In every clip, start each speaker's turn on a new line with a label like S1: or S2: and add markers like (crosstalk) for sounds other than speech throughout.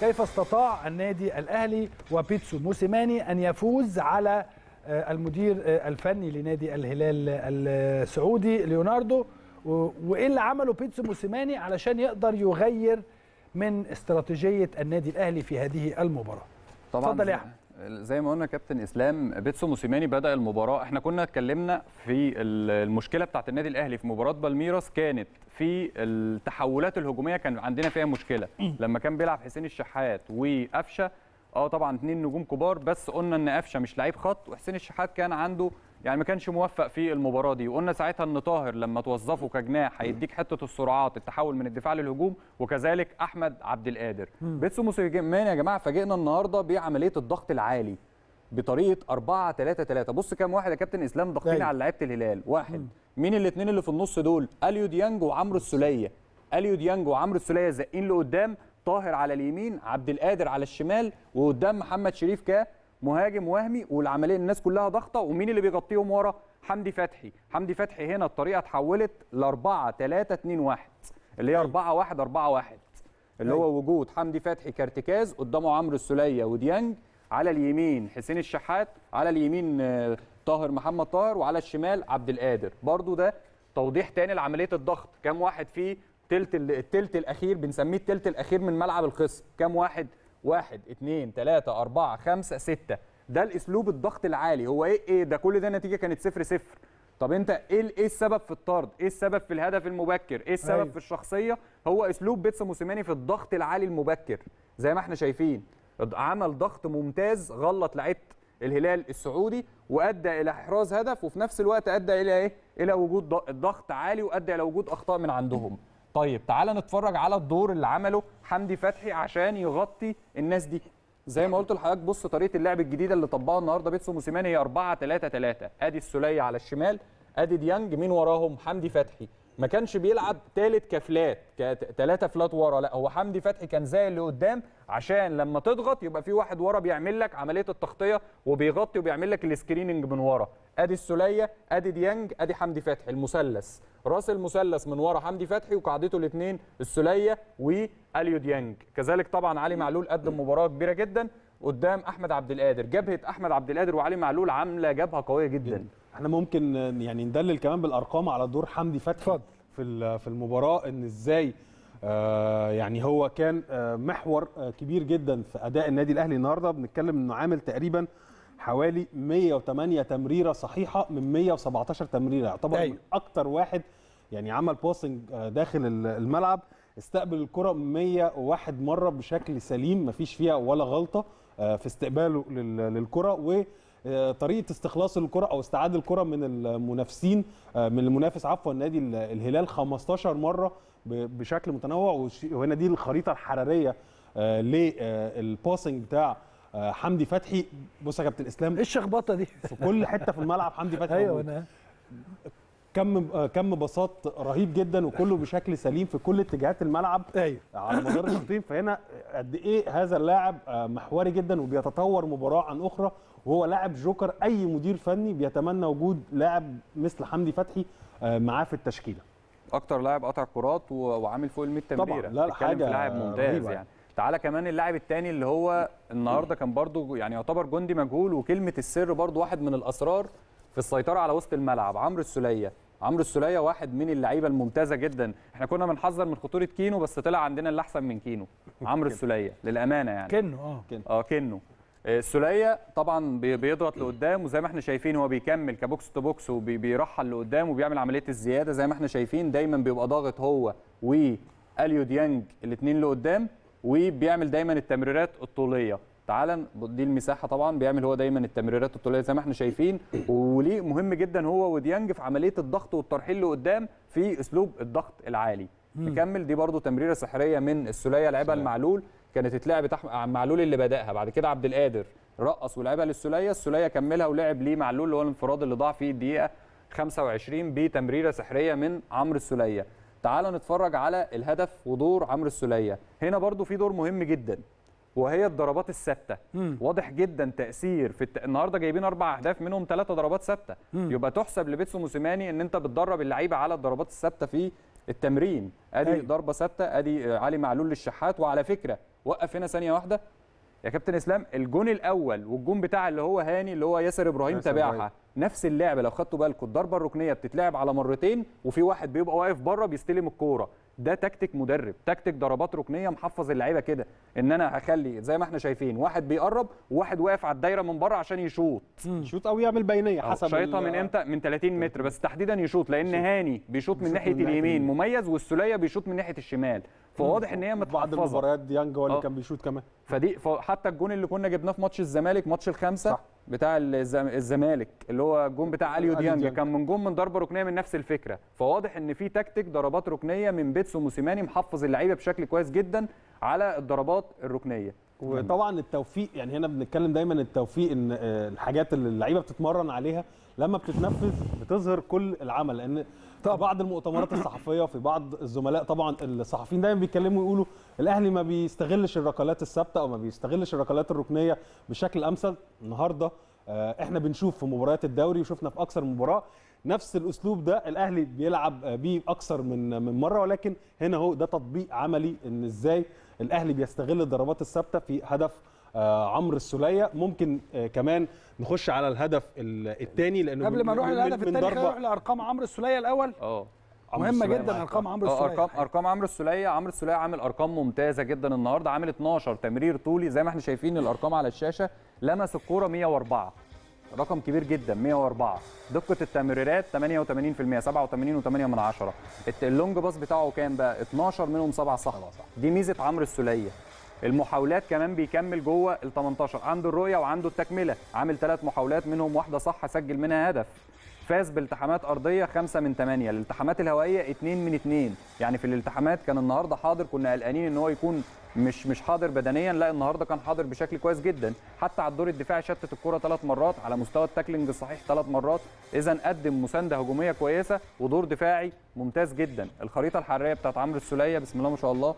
S1: كيف استطاع النادي الاهلي وبيتسو موسيماني ان يفوز على آه، المدير آه، الفني لنادي الهلال آه، السعودي ليوناردو وايه اللي عمله بيتسو موسيماني علشان يقدر يغير من استراتيجيه النادي الاهلي في هذه المباراه
S2: طبعا اتفضل يا احمد زي ما قلنا كابتن اسلام بيتسو موسيماني بدا المباراه احنا كنا اتكلمنا في المشكله بتاعت النادي الاهلي في مباراه بالميراس كانت في التحولات الهجوميه كان عندنا فيها مشكله (clears throat) لما كان بيلعب حسين الشحات وقفشه اه طبعا اتنين نجوم كبار بس قلنا ان قفشه مش لعيب خط وحسين الشحات كان عنده يعني ما كانش موفق في المباراه دي وقلنا ساعتها ان طاهر لما توظفه كجناح هيديك حته السرعات التحول من الدفاع للهجوم وكذلك احمد عبد القادر بيتسو موسيماني يا جماعه فاجئنا النهارده بعمليه الضغط العالي بطريقه 4 3 3 بص كام واحد يا كابتن اسلام ضاغطين طيب. على لعيبه الهلال واحد مين الاثنين اللي في النص دول اليو ديانج وعمرو السوليه اليو ديانج وعمرو السوليه زقين لقدام طاهر على اليمين عبد القادر على الشمال وقدام محمد شريف كا مهاجم وهمي والعمليه الناس كلها ضاغطه ومين اللي بيغطيهم ورا حمدي فتحي حمدي فتحي هنا الطريقه اتحولت ل 4 3 2 1 اللي هي 4 1 4 1 اللي هو أيوه. وجود حمدي فتحي كارتكاز قدامه عمرو السوليه وديانج على اليمين حسين الشحات على اليمين آه، طاهر محمد طاهر وعلى الشمال عبد القادر برضو ده توضيح تاني لعمليه الضغط كام واحد فيه ثلث التلت الاخير بنسميه التلت الاخير من ملعب الخصم كام واحد واحد اثنين ثلاثة أربعة خمسة ستة ده الأسلوب الضغط العالي هو إيه إيه ده كل ده النتيجة كانت صفر صفر طب أنت إيه إيه السبب في الطرد؟ إيه السبب في الهدف المبكر؟ إيه السبب أيوه. في الشخصية؟ هو أسلوب بيتسا موسيماني في الضغط العالي المبكر زي ما احنا شايفين عمل ضغط ممتاز غلط لعيبة الهلال السعودي وادى الى احراز هدف وفي نفس الوقت ادى الى ايه الى وجود ضغط عالي وادى الى وجود اخطاء من عندهم طيب تعال نتفرج على الدور اللي عمله حمدي فتحي عشان يغطي الناس دي زي ما قلت لحضرتك بص طريقه اللعب الجديده اللي طبقها النهارده بيتسو موسيماني هي 4 3 3 ادي السوليه على الشمال ادي ديانج مين وراهم حمدي فتحي ما كانش بيلعب ثالث كفلات ثلاثه فلات ورا لا هو حمدي فتحي كان زي اللي قدام عشان لما تضغط يبقى في واحد ورا بيعمل لك عمليه التغطيه وبيغطي وبيعمل لك السكريننج من ورا ادي السوليه ادي ديانج ادي حمدي فتحي المثلث راس المثلث من ورا حمدي فتحي وقعدته الاثنين السوليه واليو ديانج كذلك طبعا علي معلول قدم مباراه كبيره جدا قدام احمد عبد القادر جبهه احمد عبد القادر وعلي معلول عامله جبهه قويه جدا
S3: احنا ممكن يعني ندلل كمان بالارقام على دور حمدي فتحي في في المباراه ان ازاي آه يعني هو كان آه محور آه كبير جدا في اداء النادي الاهلي النهارده بنتكلم انه عامل تقريبا حوالي 108 تمريره صحيحه من 117 تمريره يعتبر أيوه. اكتر واحد يعني عمل باسنج آه، داخل الملعب استقبل الكره 101 مره بشكل سليم مفيش فيها ولا غلطه آه، في استقباله للكره وطريقه استخلاص الكره او استعاد الكره من المنافسين آه، من المنافس عفوا نادي الهلال 15 مره بشكل متنوع وهنا دي الخريطه الحراريه آه، للباسنج بتاع حمدي فتحي بص يا كابتن اسلام ايه الشخبطه دي في كل حته في الملعب حمدي فتحي (laughs) ايوه كم آه، كم بساط رهيب جدا وكله بشكل سليم في كل اتجاهات الملعب أيوه. على مدار الشوطين فهنا قد ايه هذا اللاعب آه، محوري جدا وبيتطور مباراه عن اخرى وهو لاعب جوكر اي مدير فني بيتمنى وجود لاعب مثل حمدي فتحي آه، معاه في التشكيله
S2: اكتر لاعب قطع كرات وعامل فوق ال 100 تمريره طبعا لا, حاجه لاعب ممتاز يعني تعالى كمان اللاعب الثاني اللي هو النهارده كان برضو يعني يعتبر جندي مجهول وكلمه السر برضو واحد من الاسرار في السيطره على وسط الملعب عمرو السوليه عمرو السوليه واحد من اللعيبه الممتازه جدا احنا كنا بنحذر من خطوره كينو بس طلع عندنا اللي احسن من كينو (laughs) عمرو السوليه للامانه يعني كنو اه اه كنو آه، السوليه طبعا بيضغط لقدام وزي ما احنا شايفين هو بيكمل كبوكس تو بوكس وبيرحل لقدام وبيعمل عمليه الزياده زي ما احنا شايفين دايما بيبقى ضاغط هو واليو ديانج الاثنين لقدام وبيعمل دايما التمريرات الطوليه تعالى دي المساحه طبعا بيعمل هو دايما التمريرات الطوليه زي ما احنا شايفين وليه مهم جدا هو وديانج في عمليه الضغط والترحيل لقدام في اسلوب الضغط العالي نكمل دي برده تمريره سحريه من السوليه لعبها المعلول كانت اتلعب معلول اللي بداها بعد كده عبد القادر رقص ولعبها للسوليه السوليه كملها ولعب ليه معلول اللي هو الانفراد اللي ضاع فيه الدقيقه 25 بتمريره سحريه من عمرو السوليه تعال نتفرج على الهدف ودور عمرو السوليه هنا برده في دور مهم جدا وهي الضربات الثابته واضح جدا تاثير في الت... النهارده جايبين اربع اهداف منهم ثلاثه ضربات ثابته يبقى تحسب لبيتسو موسيماني ان انت بتدرب اللعيبه على الضربات الثابته في التمرين ادي أيوه. ضربه ثابته ادي علي معلول للشحات وعلى فكره وقف هنا ثانيه واحده يا كابتن اسلام الجون الاول والجون بتاع اللي هو هاني اللي هو ياسر ابراهيم تابعها نفس اللعبه لو خدتوا بالكم الضربه الركنيه بتتلعب على مرتين وفي واحد بيبقى واقف بره بيستلم الكوره ده تكتيك مدرب تكتيك ضربات ركنيه محفظ اللعيبه كده ان انا هخلي زي ما احنا شايفين واحد بيقرب وواحد واقف على الدايره من بره عشان يشوط يشوط او يعمل بينيه حسب شايطها من امتى من 30 متر بس تحديدا يشوط لان هاني بيشوط من ناحيه اليمين مميز والسوليه بيشوط من ناحيه الشمال فواضح ان هي متحفظه بعض المباريات ديانج هو اللي آه. كان بيشوط كمان فدي حتى الجون اللي كنا جبناه في ماتش الزمالك ماتش الخمسه صح. بتاع الزمالك اللي هو الجون بتاع آه، اليو ديانج كان من جون من ضربه ركنيه من نفس الفكره فواضح ان في تكتيك ضربات ركنيه من بيتسو موسيماني محفظ اللعيبه بشكل كويس جدا على الضربات الركنيه وطبعا التوفيق يعني هنا بنتكلم دايما التوفيق ان آه، الحاجات اللي اللعيبه
S3: بتتمرن عليها لما بتتنفذ بتظهر كل العمل لان في بعض المؤتمرات الصحفيه في بعض الزملاء طبعا الصحفيين دايما بيتكلموا يقولوا الاهلي ما بيستغلش الركلات الثابته او ما بيستغلش الركلات الركنيه بشكل امثل النهارده آه، احنا بنشوف في مباريات الدوري وشفنا في اكثر مباراه نفس الاسلوب ده الاهلي بيلعب بيه اكثر من من مره ولكن هنا هو ده تطبيق عملي ان ازاي الاهلي بيستغل الضربات الثابته في هدف آه، عمرو السوليه ممكن آه، كمان نخش على الهدف
S2: الثاني لانه قبل ما نروح للهدف الثاني خلينا نروح
S1: لارقام عمرو السوليه الاول
S2: اه مهمه جدا
S1: ارقام عمرو آه، السوليه
S2: ارقام ارقام عمرو السوليه عمرو السوليه عامل ارقام ممتازه جدا النهارده عامل 12 تمرير طولي زي ما احنا شايفين الارقام على الشاشه لمس الكوره 104 رقم كبير جدا 104 دقه التمريرات 88% 87.8 اللونج باس بتاعه كام بقى 12 منهم 7 صح دي ميزه عمرو السوليه المحاولات كمان بيكمل جوه ال 18 عنده الرؤيه وعنده التكمله عامل ثلاث محاولات منهم واحده صح سجل منها هدف فاز بالتحامات ارضيه 5 من 8 الالتحامات الهوائيه 2 من 2 يعني في الالتحامات كان النهارده حاضر كنا قلقانين ان هو يكون مش مش حاضر بدنيا لا النهارده كان حاضر بشكل كويس جدا حتى على الدور الدفاعي شتت الكره ثلاث مرات على مستوى التاكلنج الصحيح ثلاث مرات اذا قدم مسانده هجوميه كويسه ودور دفاعي ممتاز جدا الخريطه الحراريه بتاعت عمرو السوليه بسم الله ما شاء الله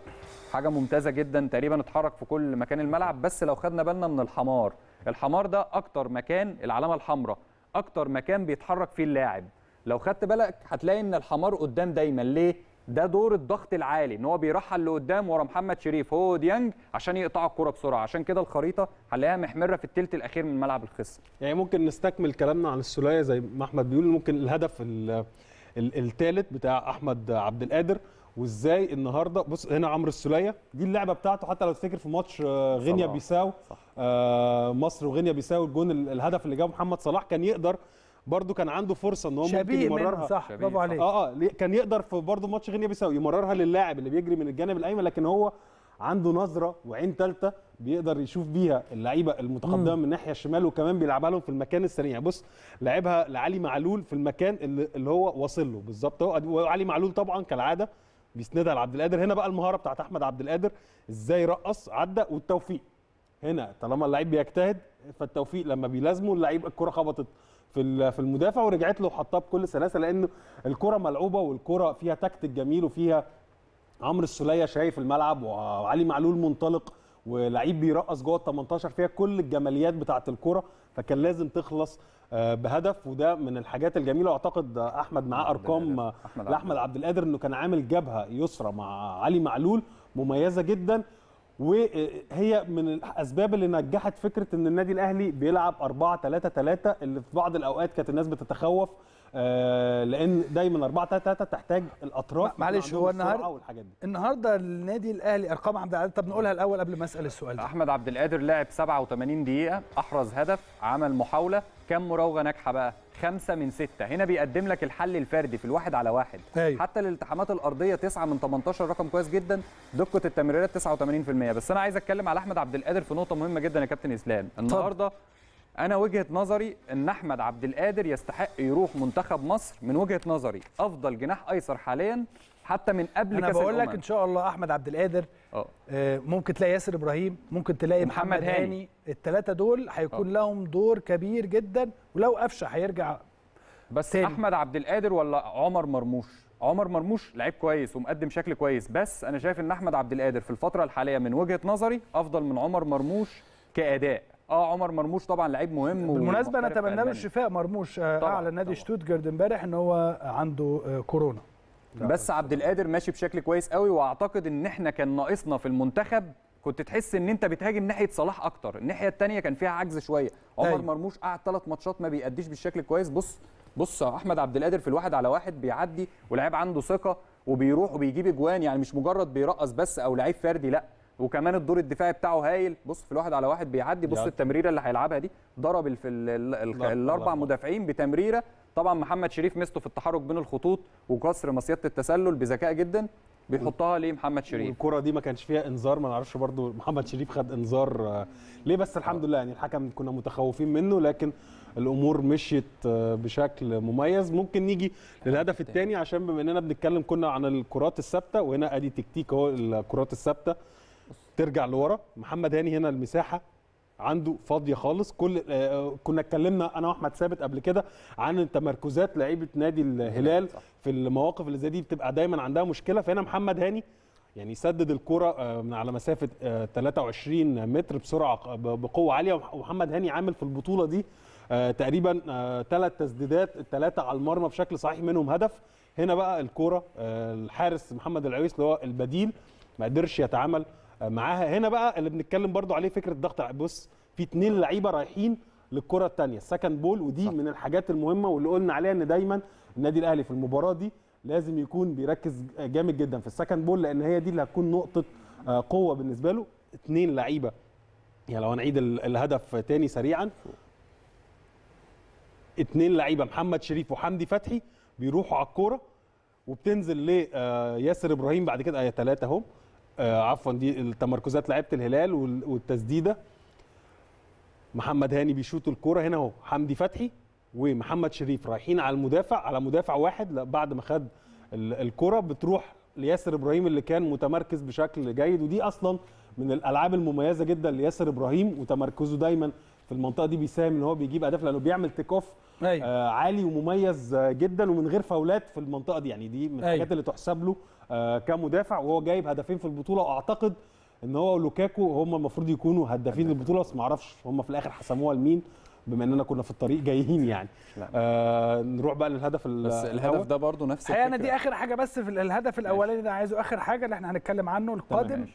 S2: حاجه ممتازه جدا تقريبا اتحرك في كل مكان الملعب بس لو خدنا بالنا من الحمار الحمار ده اكتر مكان العلامه الحمراء اكتر مكان بيتحرك فيه اللاعب لو خدت بالك هتلاقي ان الحمار قدام دايما ليه ده دور الضغط العالي ان هو بيرحل لقدام ورا محمد شريف هو ديانج عشان يقطع الكره بسرعه عشان كده الخريطه هنلاقيها محمره في الثلث الاخير من ملعب الخصم يعني ممكن نستكمل
S3: كلامنا عن السلايه زي ما احمد بيقول ممكن الهدف الثالث بتاع احمد عبد القادر وازاي النهارده بص هنا عمرو السوليه دي اللعبه بتاعته حتى لو تفتكر في ماتش آه، غينيا بيساو آه، مصر وغينيا بيساو الجون الهدف اللي جابه محمد صلاح كان يقدر برده كان عنده فرصه ان هو ممكن يمررها صح برافو عليك اه اه كان يقدر في برده ماتش غينيا بيساو يمررها للاعب اللي بيجري من الجانب الايمن لكن هو عنده نظره وعين ثالثه بيقدر يشوف بيها اللعيبه المتقدمه من الناحيه الشمال وكمان بيلعبها لهم في المكان السريع بص لعبها لعلي معلول في المكان اللي هو واصل له بالظبط هو وعلي معلول طبعا كالعاده بيسندها لعبد القادر هنا بقى المهاره بتاعت احمد عبد القادر ازاي رقص عدى والتوفيق هنا طالما اللعيب بيجتهد فالتوفيق لما بيلازمه اللعيب الكره خبطت في في المدافع ورجعت له وحطها بكل سلاسه لانه الكره ملعوبه والكره فيها تكتيك جميل وفيها عمرو السوليه شايف الملعب وعلي معلول منطلق ولعيب بيرقص جوه ال 18 فيها كل الجماليات بتاعه الكوره فكان لازم تخلص آه، بهدف وده من الحاجات الجميله واعتقد احمد معاه ارقام آه، لاحمد عبد القادر انه كان عامل جبهه يسرى مع علي معلول مميزه جدا وهي من الاسباب اللي نجحت فكره ان النادي الاهلي بيلعب 4 3 3 اللي في بعض الاوقات كانت الناس بتتخوف آه، لان دايما 4 3 3 تحتاج الاطراف
S2: معلش هو النهارده
S3: النهارده النادي الاهلي ارقام عبد القادر طب نقولها الاول قبل ما اسال
S1: السؤال
S2: ده احمد عبد القادر لعب 87 دقيقه احرز هدف عمل محاوله كم مراوغه ناجحه بقى خمسة من ستة هنا بيقدم لك الحل الفردي في الواحد على واحد أيوة. حتى الالتحامات الأرضية تسعة من 18 رقم كويس جدا دقة التمريرات 89% بس أنا عايز أتكلم على أحمد عبد القادر في نقطة مهمة جدا يا كابتن إسلام النهاردة أنا وجهة نظري إن أحمد عبد القادر يستحق يروح منتخب مصر من وجهة نظري أفضل جناح أيسر حاليا حتى من قبل أنا كاس بقول لك إن
S1: شاء الله أحمد عبد القادر
S2: آه. اه ممكن تلاقي ياسر ابراهيم
S1: ممكن تلاقي محمد, محمد هاني, هاني. الثلاثه دول هيكون أوه. لهم دور كبير جدا ولو
S2: قفشه هيرجع بس تاني. احمد عبد القادر ولا عمر مرموش عمر مرموش لعيب كويس ومقدم شكل كويس بس انا شايف ان احمد عبد القادر في الفتره الحاليه من وجهه نظري افضل من عمر مرموش كاداء اه عمر مرموش طبعا لعيب مهم بالمناسبه انا اتمنى له الشفاء
S1: مرموش آه، اعلن نادي شتوتجارد امبارح ان هو عنده آه، كورونا بس
S2: عبد القادر ماشي بشكل كويس قوي واعتقد ان احنا كان ناقصنا في المنتخب كنت تحس ان انت بتهاجم ناحيه صلاح اكتر الناحيه الثانيه كان فيها عجز شويه عمر أيوة. مرموش قعد ثلاث ماتشات ما بيأديش بالشكل كويس بص بص احمد عبد القادر في الواحد على واحد بيعدي ولاعيب عنده ثقه وبيروح وبيجيب اجوان يعني مش مجرد بيرقص بس او لعيب فردي لا وكمان الدور الدفاعي بتاعه هايل بص في الواحد على واحد بيعدي بص التمريره اللي هيلعبها دي ضرب الاربع مدافعين بتمريره طبعا محمد شريف ميزته في التحرك بين الخطوط وكسر مصيده التسلل بذكاء جدا بيحطها ليه محمد شريف الكره دي ما كانش فيها انذار ما نعرفش برضو محمد شريف
S3: خد انذار آه، ليه بس الحمد لله يعني الحكم كنا متخوفين منه لكن الامور مشيت آه، بشكل مميز ممكن نيجي للهدف الثاني عشان بما اننا بنتكلم كنا عن الكرات الثابته وهنا ادي تكتيك اهو الكرات الثابته ترجع لورا محمد هاني هنا المساحه عنده فاضيه خالص كل آه، كنا اتكلمنا انا واحمد ثابت قبل كده عن تمركزات لعيبه نادي الهلال في المواقف اللي زي دي بتبقى دايما عندها مشكله فهنا محمد هاني يعني سدد الكرة آه، من على مسافة 23 آه، متر بسرعة بقوة عالية ومحمد هاني عامل في البطولة دي تقريبا ثلاث تسديدات الثلاثة على المرمى بشكل صحيح منهم هدف هنا بقى الكرة الحارس محمد العويس اللي هو البديل ما قدرش يتعامل معاها هنا بقى اللي بنتكلم برضو عليه فكره ضغط بص في اتنين لعيبه رايحين للكره الثانيه السكند بول ودي صح. من الحاجات المهمه واللي قلنا عليها ان دايما النادي الاهلي في المباراه دي لازم يكون بيركز جامد جدا في السكند بول لان هي دي اللي هتكون نقطه آه، قوه بالنسبه له اتنين لعيبه يعني لو هنعيد الهدف تاني سريعا اتنين لعيبه محمد شريف وحمدي فتحي بيروحوا على الكوره وبتنزل لياسر آه، ابراهيم بعد كده ثلاثه آه، اهو آه عفوا دي التمركزات لعيبه الهلال والتسديده محمد هاني بيشوط الكوره هنا اهو حمدي فتحي ومحمد شريف رايحين على المدافع على مدافع واحد بعد ما خد الكره بتروح لياسر ابراهيم اللي كان متمركز بشكل جيد ودي اصلا من الالعاب المميزه جدا لياسر ابراهيم وتمركزه دايما في المنطقه دي بيساهم ان هو بيجيب اهداف لانه بيعمل تيك اوف أيوه. آه عالي ومميز آه، جدا ومن غير فاولات في المنطقه دي يعني دي من أيوه. الحاجات اللي تحسب له آه كمدافع وهو جايب هدفين في البطوله واعتقد ان هو ولوكاكو هم المفروض يكونوا هدافين أيوه. البطوله بس ما اعرفش هم في الاخر حسموها لمين بما اننا كنا في الطريق جايين يعني نعم. آه نروح بقى للهدف بس الهدف ده برضه نفس الحقيقه انا دي
S1: اخر حاجه بس في الهدف الاولاني ده عايزه اخر حاجه اللي احنا هنتكلم عنه القادم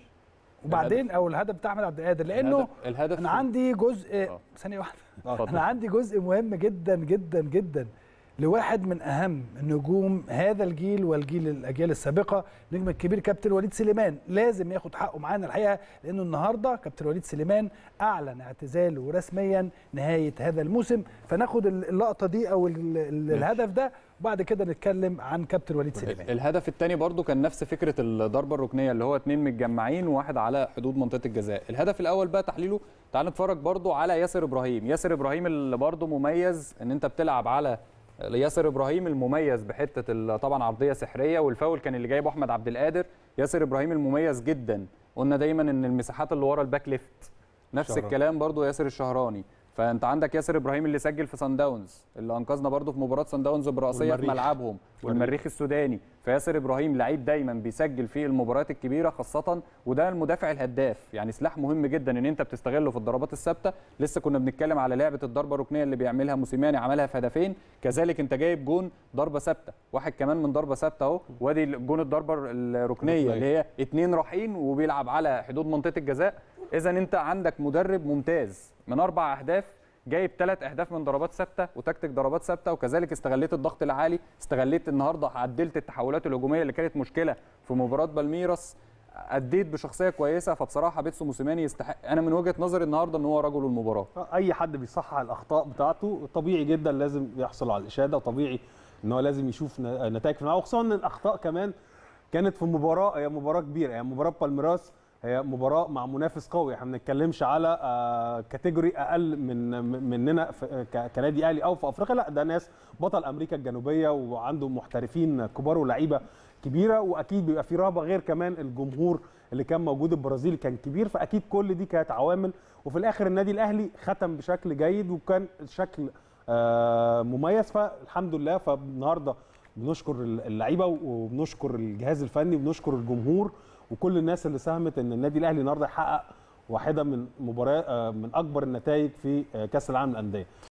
S1: وبعدين الهدف. او الهدف بتاع احمد عبد القادر لانه الهدف, الهدف انا عندي جزء آه. ثانيه واحده انا عندي جزء مهم جدا جدا جدا لواحد من اهم نجوم هذا الجيل والجيل الاجيال السابقه النجم الكبير كابتن وليد سليمان لازم ياخد حقه معانا الحقيقه لانه النهارده كابتن وليد سليمان اعلن اعتزاله رسميا نهايه هذا الموسم فناخد اللقطه دي او الهدف ده وبعد كده نتكلم عن كابتن وليد سليمان
S2: الهدف الثاني برضو كان نفس فكره الضربه الركنيه اللي هو اثنين متجمعين وواحد على حدود منطقه الجزاء الهدف الاول بقى تحليله تعال نتفرج برضو على ياسر ابراهيم ياسر ابراهيم اللي برضو مميز ان انت بتلعب على ياسر ابراهيم المميز بحته طبعا عرضيه سحريه والفاول كان اللي جايبه احمد عبد القادر ياسر ابراهيم المميز جدا قلنا دايما ان المساحات اللي ورا الباك ليفت نفس شهران. الكلام برضو ياسر الشهراني فانت عندك ياسر ابراهيم اللي سجل في سان داونز اللي انقذنا برضو في مباراه سان داونز براسيه في ملعبهم والمريخ السوداني فياسر ابراهيم لعيب دايما بيسجل في المباريات الكبيره خاصه وده المدافع الهداف يعني سلاح مهم جدا ان انت بتستغله في الضربات الثابته لسه كنا بنتكلم على لعبه الضربه الركنيه اللي بيعملها موسيماني عملها في هدفين كذلك انت جايب جون ضربه ثابته واحد كمان من ضربه ثابته اهو وادي جون الضربه الركنيه اللي هي اثنين رايحين وبيلعب على حدود منطقه الجزاء اذا انت عندك مدرب ممتاز من اربع اهداف جايب ثلاث اهداف من ضربات ثابته وتكتيك ضربات ثابته وكذلك استغليت الضغط العالي استغليت النهارده عدلت التحولات الهجوميه اللي كانت مشكله في مباراه بالميراس اديت بشخصيه كويسه فبصراحه بيتسو موسيماني يستحق انا من وجهه نظري النهارده ان هو رجل المباراه
S3: أه، اي حد بيصحح الاخطاء بتاعته طبيعي جدا لازم يحصل على الاشاده وطبيعي ان هو لازم يشوف نتائج في وخصوصا ان الاخطاء كمان كانت في مباراه هي مباراه كبيره يعني مباراه بالميراس هي مباراه مع منافس قوي احنا ما بنتكلمش على كاتيجوري آه، اقل من مننا كنادي اهلي او في افريقيا لا ده ناس بطل امريكا الجنوبيه وعنده محترفين كبار ولاعيبه كبيره واكيد بيبقى في رهبه غير كمان الجمهور اللي كان موجود البرازيل كان كبير فاكيد كل دي كانت عوامل وفي الاخر النادي الاهلي ختم بشكل جيد وكان شكل آه، مميز فالحمد لله فالنهارده بنشكر اللعيبه وبنشكر الجهاز الفني وبنشكر الجمهور وكل الناس اللي ساهمت ان النادي الاهلي النهارده يحقق واحده من مباراه من اكبر النتائج في آه، كاس العالم للانديه